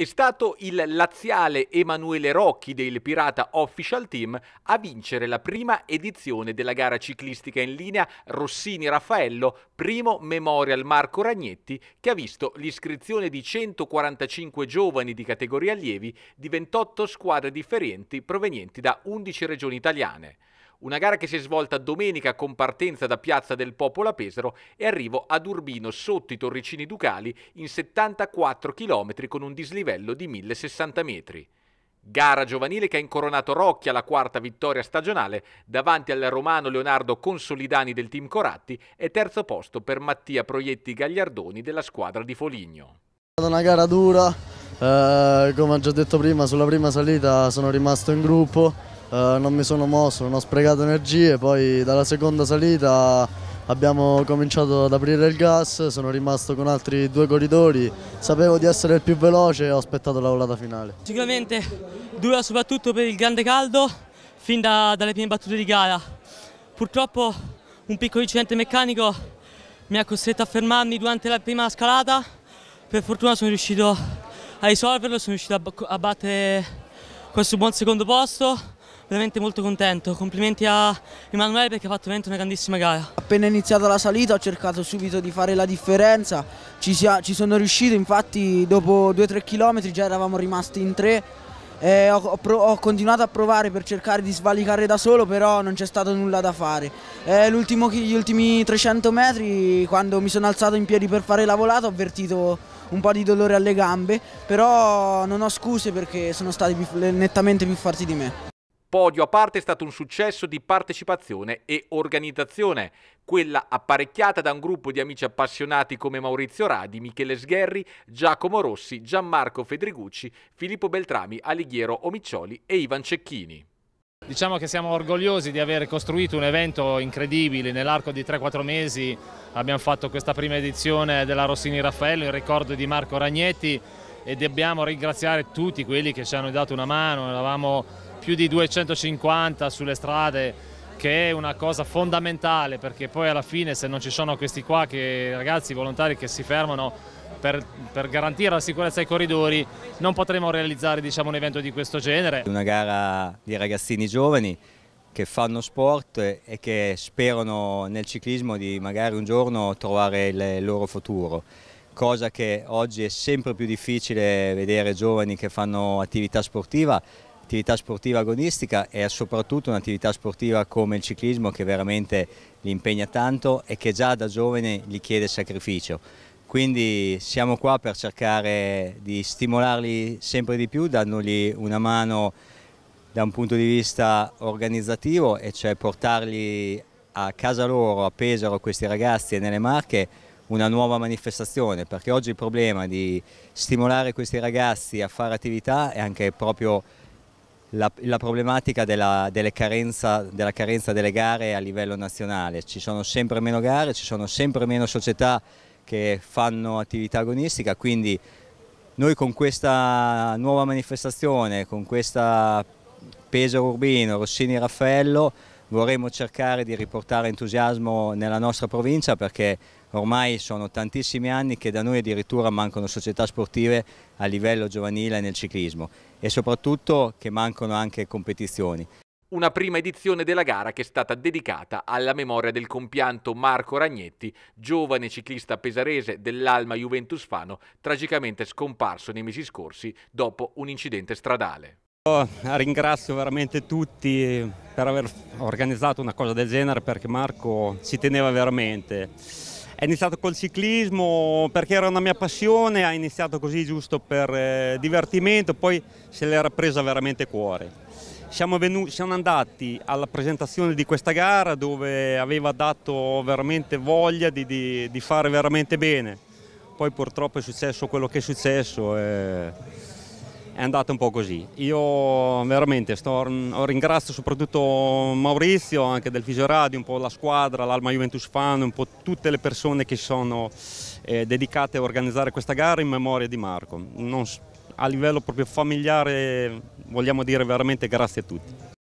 È stato il laziale Emanuele Rocchi del Pirata Official Team a vincere la prima edizione della gara ciclistica in linea Rossini Raffaello, primo Memorial Marco Ragnetti, che ha visto l'iscrizione di 145 giovani di categoria allievi di 28 squadre differenti provenienti da 11 regioni italiane. Una gara che si è svolta domenica con partenza da Piazza del Popolo a Pesaro e arrivo ad Urbino sotto i Torricini Ducali in 74 km con un dislivello di 1060 metri. Gara giovanile che ha incoronato Rocchi alla quarta vittoria stagionale davanti al romano Leonardo Consolidani del team Coratti e terzo posto per Mattia Proietti Gagliardoni della squadra di Foligno. È stata una gara dura, eh, come ho già detto prima, sulla prima salita sono rimasto in gruppo, eh, non mi sono mosso, non ho sprecato energie, poi dalla seconda salita abbiamo cominciato ad aprire il gas, sono rimasto con altri due corridori, sapevo di essere il più veloce e ho aspettato la volata finale. Sicuramente dura soprattutto per il grande caldo fin da, dalle prime battute di gara, purtroppo un piccolo incidente meccanico mi ha costretto a fermarmi durante la prima scalata, per fortuna sono riuscito a risolverlo, sono riuscito a battere questo buon secondo posto veramente molto contento, complimenti a Emanuele perché ha fatto veramente una grandissima gara. Appena iniziata la salita ho cercato subito di fare la differenza, ci, sia, ci sono riuscito infatti dopo 2-3 km già eravamo rimasti in 3 eh, ho, ho, ho, continuato a provare per cercare di svalicare da solo, però non c'è stato nulla da fare. Eh, gli ultimi 300 metri, quando mi sono alzato in piedi per fare la volata, ho avvertito un po' di dolore alle gambe, però non ho scuse perché sono stati più, nettamente più forti di me. Podio a parte è stato un successo di partecipazione e organizzazione, quella apparecchiata da un gruppo di amici appassionati come Maurizio Radi, Michele Sgherri, Giacomo Rossi, Gianmarco Fedrigucci, Filippo Beltrami, Alighiero Omiccioli e Ivan Cecchini. Diciamo che siamo orgogliosi di aver costruito un evento incredibile, nell'arco di 3-4 mesi abbiamo fatto questa prima edizione della Rossini Raffaello in ricordo di Marco Ragnetti e dobbiamo ringraziare tutti quelli che ci hanno dato una mano, eravamo più di 250 sulle strade che è una cosa fondamentale perché poi alla fine se non ci sono questi qua che ragazzi volontari che si fermano per, per garantire la sicurezza ai corridori non potremo realizzare diciamo, un evento di questo genere. Una gara di ragazzini giovani che fanno sport e che sperano nel ciclismo di magari un giorno trovare il loro futuro cosa che oggi è sempre più difficile vedere giovani che fanno attività sportiva un'attività sportiva agonistica e soprattutto un'attività sportiva come il ciclismo che veramente li impegna tanto e che già da giovane gli chiede sacrificio. Quindi siamo qua per cercare di stimolarli sempre di più, dandogli una mano da un punto di vista organizzativo e cioè portarli a casa loro, a Pesaro, questi ragazzi e nelle Marche una nuova manifestazione perché oggi il problema di stimolare questi ragazzi a fare attività è anche proprio la, la, problematica della, carenza, della, carenza, delle gare a livello nazionale. Ci sono sempre meno gare, ci sono sempre meno società che fanno attività agonistica, quindi noi con questa nuova manifestazione, con questa Pesaro Urbino, Rossini e Raffaello, vorremmo cercare di riportare entusiasmo nella nostra provincia perché ormai sono tantissimi anni che da noi addirittura mancano società sportive a livello giovanile nel ciclismo e soprattutto che mancano anche competizioni. Una prima edizione della gara che è stata dedicata alla memoria del compianto Marco Ragnetti, giovane ciclista pesarese dell'Alma Juventus Fano, tragicamente scomparso nei mesi scorsi dopo un incidente stradale. Ringrazio veramente tutti per aver organizzato una cosa del genere perché Marco ci teneva veramente. È iniziato col ciclismo perché era una mia passione, ha iniziato così giusto per eh, divertimento, poi se l'era presa veramente cuore. Siamo, venuti, siamo, andati alla presentazione di questa gara dove aveva dato veramente voglia di, di, di fare veramente bene. Poi purtroppo è successo quello che è successo. E eh, è andata un po' così. Io veramente sto, ringrazio soprattutto Maurizio, anche del Fisioradio, un po' la squadra, l'Alma Juventus Fan, un po' tutte le persone che sono eh, dedicate a organizzare questa gara in memoria di Marco. Non, a livello proprio familiare vogliamo dire veramente grazie a tutti.